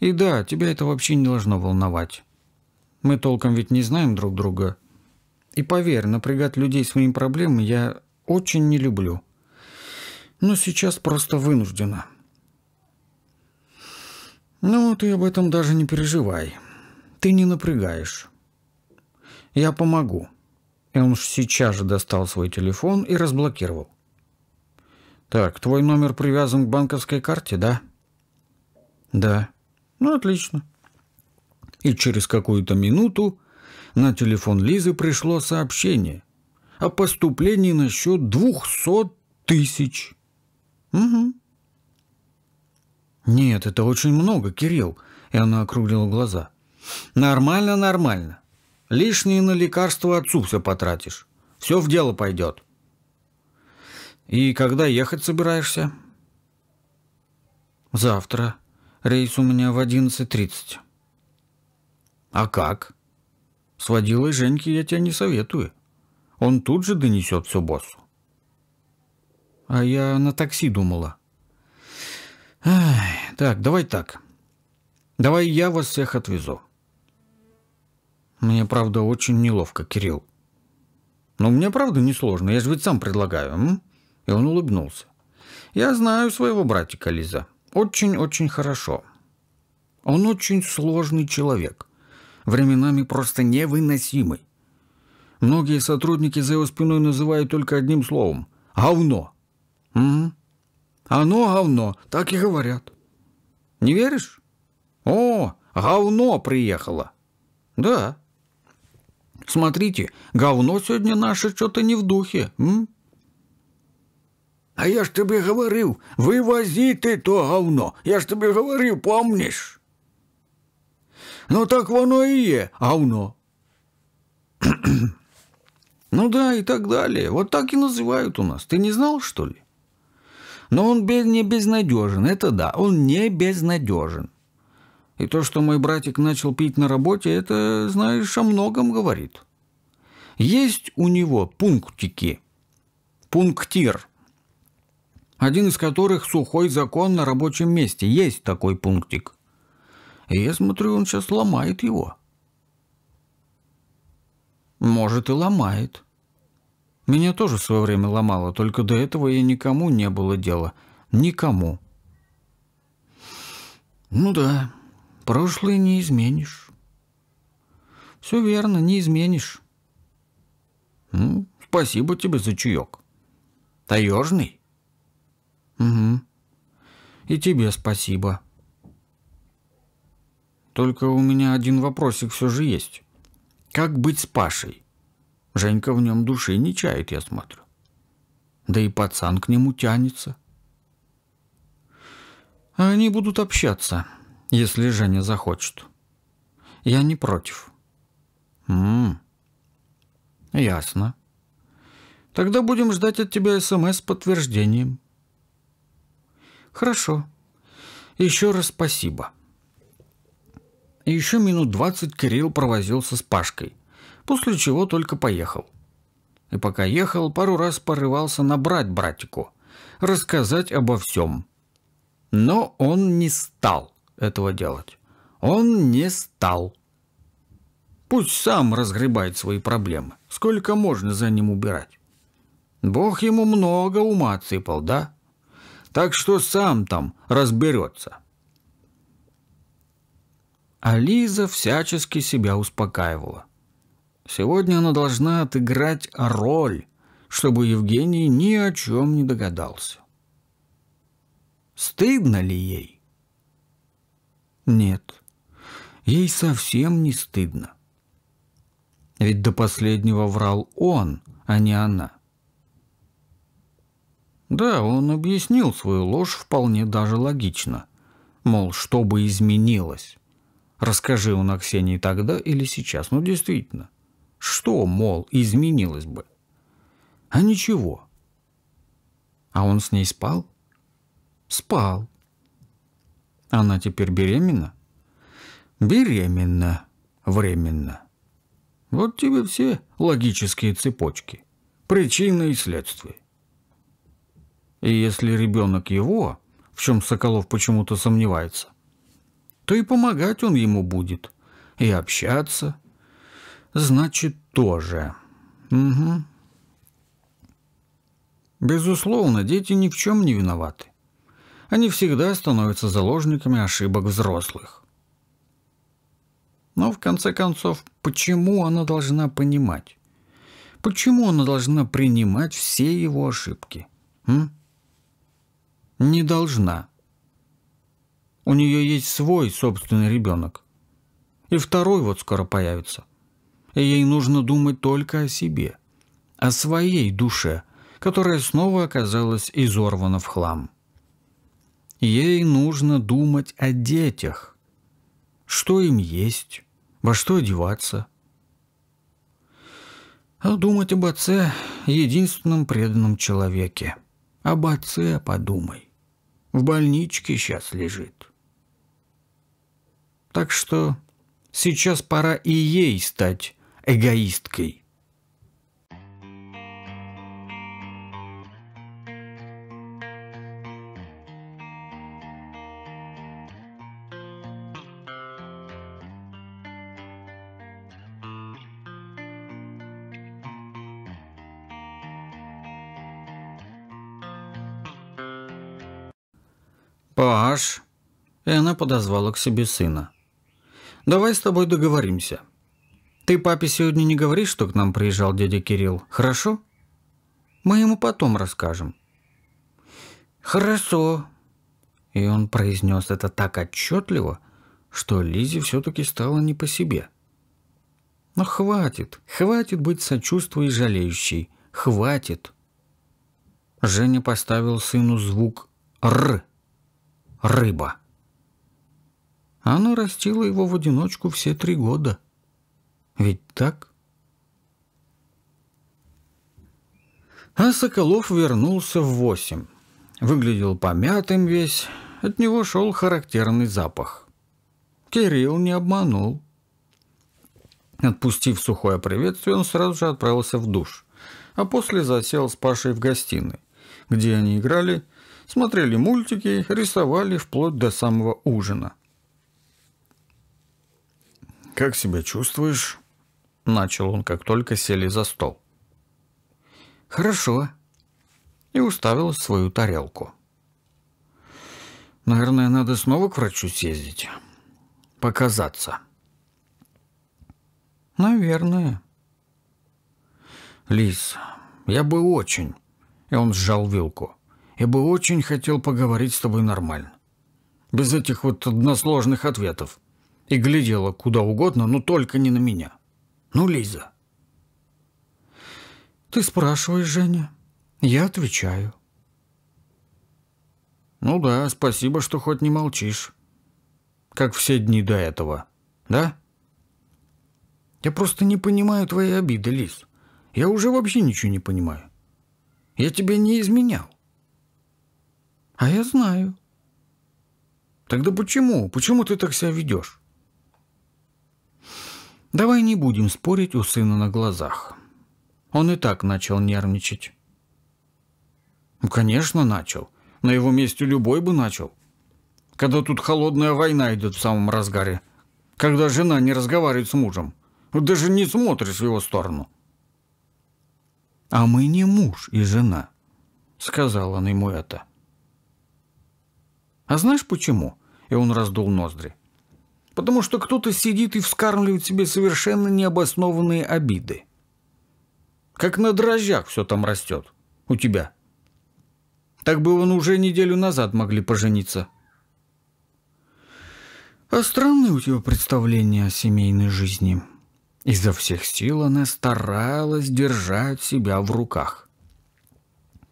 И да, тебя это вообще не должно волновать. Мы толком ведь не знаем друг друга. И поверь, напрягать людей своими проблемами я очень не люблю. Но сейчас просто вынуждена. Ну, ты об этом даже не переживай. Ты не напрягаешь. Я помогу. И он сейчас же достал свой телефон и разблокировал. «Так, твой номер привязан к банковской карте, да?» «Да». «Ну, отлично». И через какую-то минуту на телефон Лизы пришло сообщение о поступлении на счет двухсот тысяч. «Угу». «Нет, это очень много, Кирилл», — и она округлила глаза. «Нормально, нормально. Лишнее на лекарства отцу все потратишь. Все в дело пойдет». И когда ехать собираешься? Завтра. Рейс у меня в 11.30. А как? С водилой Женьки я тебя не советую. Он тут же донесет все боссу. А я на такси думала. Ай, так, давай так. Давай я вас всех отвезу. Мне, правда, очень неловко, Кирилл. Но мне, правда, несложно. Я же ведь сам предлагаю, м? И он улыбнулся. «Я знаю своего братика Лиза. Очень-очень хорошо. Он очень сложный человек. Временами просто невыносимый. Многие сотрудники за его спиной называют только одним словом – говно. Угу. Оно говно, так и говорят. Не веришь? О, говно приехало. Да. Смотрите, говно сегодня наше что-то не в духе. М? А я ж тобі говорив, вивозити то говно. Я ж тобі говорив, помніш? Ну, так воно і є, говно. ну да, и так далее. Вот так и называют у нас. Ты не знал, что ли? Но ну, он не безнадежен, это да, он не безнадежен. И то, что мой братик начал пить на работе, это, знаешь, о многом говорит. Есть у него пунктики, пунктир – один из которых сухой закон на рабочем месте. Есть такой пунктик. И я смотрю, он сейчас ломает его. Может, и ломает. Меня тоже в свое время ломало, только до этого я никому не было дела. Никому. Ну да, прошлое не изменишь. Все верно, не изменишь. Ну, спасибо тебе за чаек. Таежный? Угу. И тебе спасибо. Только у меня один вопросик все же есть. Как быть с Пашей? Женька в нем души не чает, я смотрю. Да и пацан к нему тянется. они будут общаться, если Женя захочет. Я не против. М м-м. -м, ясно. Тогда будем ждать от тебя СМС с подтверждением. Хорошо. Еще раз спасибо. Еще минут двадцать Кирилл провозился с Пашкой, после чего только поехал. И пока ехал, пару раз порывался набрать братику, рассказать обо всем. Но он не стал этого делать. Он не стал. Пусть сам разгребает свои проблемы. Сколько можно за ним убирать? Бог ему много ума отсыпал, да? так что сам там разберется. А Лиза всячески себя успокаивала. Сегодня она должна отыграть роль, чтобы Евгений ни о чем не догадался. Стыдно ли ей? Нет, ей совсем не стыдно. Ведь до последнего врал он, а не она. Да, он объяснил свою ложь вполне даже логично. Мол, что бы изменилось? Расскажи он о Ксении тогда или сейчас. Ну, действительно. Что, мол, изменилось бы? А ничего. А он с ней спал? Спал. Она теперь беременна? Беременна. Временно. Вот тебе все логические цепочки. Причина и следствие. И если ребенок его, в чем Соколов почему-то сомневается, то и помогать он ему будет, и общаться. Значит, тоже. Угу. Безусловно, дети ни в чем не виноваты. Они всегда становятся заложниками ошибок взрослых. Но в конце концов, почему она должна понимать? Почему она должна принимать все его ошибки? М? Не должна. У нее есть свой собственный ребенок. И второй вот скоро появится. И ей нужно думать только о себе, о своей душе, которая снова оказалась изорвана в хлам. Ей нужно думать о детях. Что им есть, во что одеваться. А думать об отце, единственном преданном человеке. Об отце подумай. В больничке сейчас лежит. Так что сейчас пора и ей стать эгоисткой. «Паш!» И она подозвала к себе сына. «Давай с тобой договоримся. Ты папе сегодня не говори, что к нам приезжал дядя Кирилл, хорошо? Мы ему потом расскажем». «Хорошо!» И он произнес это так отчетливо, что Лизе все-таки стало не по себе. Но «Ну, хватит, хватит быть сочувствующей и жалеющей, хватит. Женя поставил сыну звук «р», рыба. Она растила его в одиночку все три года. Ведь так? А Соколов вернулся в восемь. Выглядел помятым весь, от него шел характерный запах. Кирилл не обманул. Отпустив сухое приветствие, он сразу же отправился в душ, а после засел с Пашей в гостиной, где они играли – смотрели мультики, рисовали вплоть до самого ужина. «Как себя чувствуешь?» – начал он, как только сели за стол. «Хорошо», – и уставил свою тарелку. «Наверное, надо снова к врачу съездить. Показаться». «Наверное». «Лис, я бы очень...» И он сжал вилку. Я бы очень хотел поговорить с тобой нормально. Без этих вот односложных ответов. И глядела куда угодно, но только не на меня. Ну, Лиза. Ты спрашиваешь, Женя. Я отвечаю. Ну да, спасибо, что хоть не молчишь. Как все дни до этого. Да? Я просто не понимаю твоей обиды, Лиз. Я уже вообще ничего не понимаю. Я тебя не изменял. А я знаю. Тогда почему? Почему ты так себя ведешь? Давай не будем спорить у сына на глазах. Он и так начал нервничать. Ну, конечно, начал. На его месте любой бы начал. Когда тут холодная война идет в самом разгаре. Когда жена не разговаривает с мужем. Даже не смотришь в его сторону. А мы не муж и жена, сказала она ему это. А знаешь почему? И он раздул ноздри. Потому что кто-то сидит и вскармливает себе совершенно необоснованные обиды. Как на дрожжах все там растет. У тебя. Так бы он уже неделю назад могли пожениться. А странное у тебя представление о семейной жизни. Изо всех сил она старалась держать себя в руках.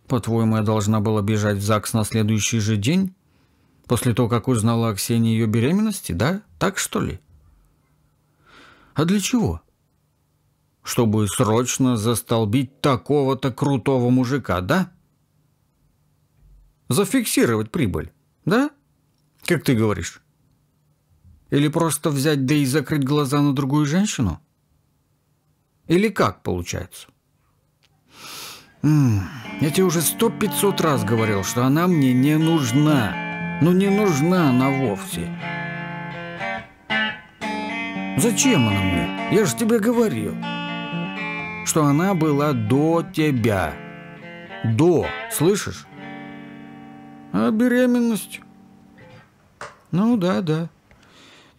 По-твоему, я должна была бежать в ЗАГС на следующий же день После того, как узнала о Ксении ее беременности, да? Так что ли? А для чего? Чтобы срочно застолбить такого-то крутого мужика, да? Зафиксировать прибыль, да? Как ты говоришь? Или просто взять да и закрыть глаза на другую женщину? Или как получается? М -м, я тебе уже сто пятьсот раз говорил, что она мне не нужна. Ну не нужна она вовсе. Зачем она мне? Я же тебе говорил, что она была до тебя. До, слышишь? А беременность? Ну да, да.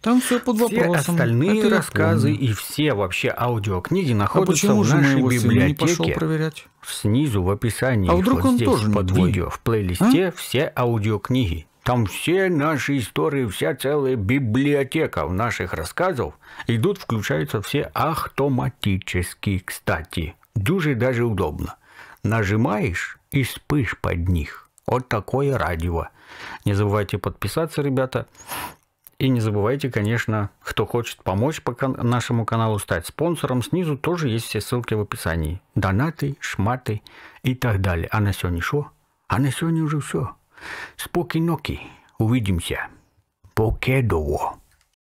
Там все под вопросом. Все остальные Это рассказы и все вообще аудиокниги а находятся а в нашей библиотеке. Не проверять? Снизу в описании. А вдруг вот он здесь тоже под видео в плейлисте а? все аудиокниги. Там все наши истории, вся целая библиотека в наших рассказов идут, включаются все автоматически, кстати. Дуже даже удобно. Нажимаешь и спишь под них. Вот такое радио. Не забывайте подписаться, ребята. И не забывайте, конечно, кто хочет помочь по кан нашему каналу стать спонсором, снизу тоже есть все ссылки в описании. Донаты, шматы и так далее. А на сегодня что? А на сегодня уже все. Споки-ноки. Увидимся. Покедово.